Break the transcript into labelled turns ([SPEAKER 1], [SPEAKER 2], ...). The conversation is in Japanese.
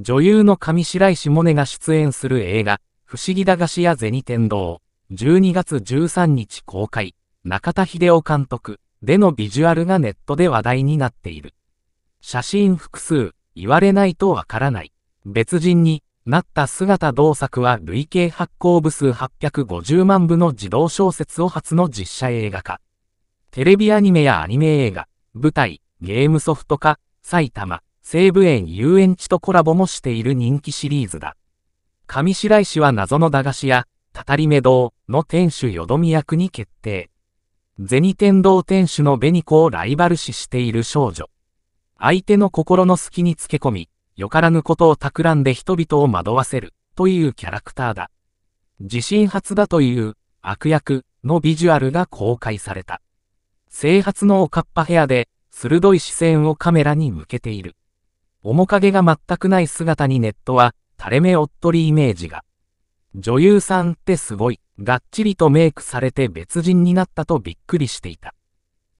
[SPEAKER 1] 女優の上白石萌音が出演する映画、不思議駄菓子屋銭天堂、12月13日公開、中田秀夫監督でのビジュアルがネットで話題になっている。写真複数、言われないとわからない。別人になった姿同作は累計発行部数850万部の児童小説を初の実写映画化。テレビアニメやアニメ映画、舞台、ゲームソフト化、埼玉、西武園遊園地とコラボもしている人気シリーズだ。上白石は謎の駄菓子屋、たたりめ堂の店主よどみ役に決定。銭天堂店主の紅子をライバル視している少女。相手の心の隙につけ込み、よからぬことを企んで人々を惑わせるというキャラクターだ。自信初だという悪役のビジュアルが公開された。生発のおかっぱ部屋で鋭い視線をカメラに向けている。面影が全くない姿にネットは、垂れ目おっとりイメージが。女優さんってすごい、がっちりとメイクされて別人になったとびっくりしていた。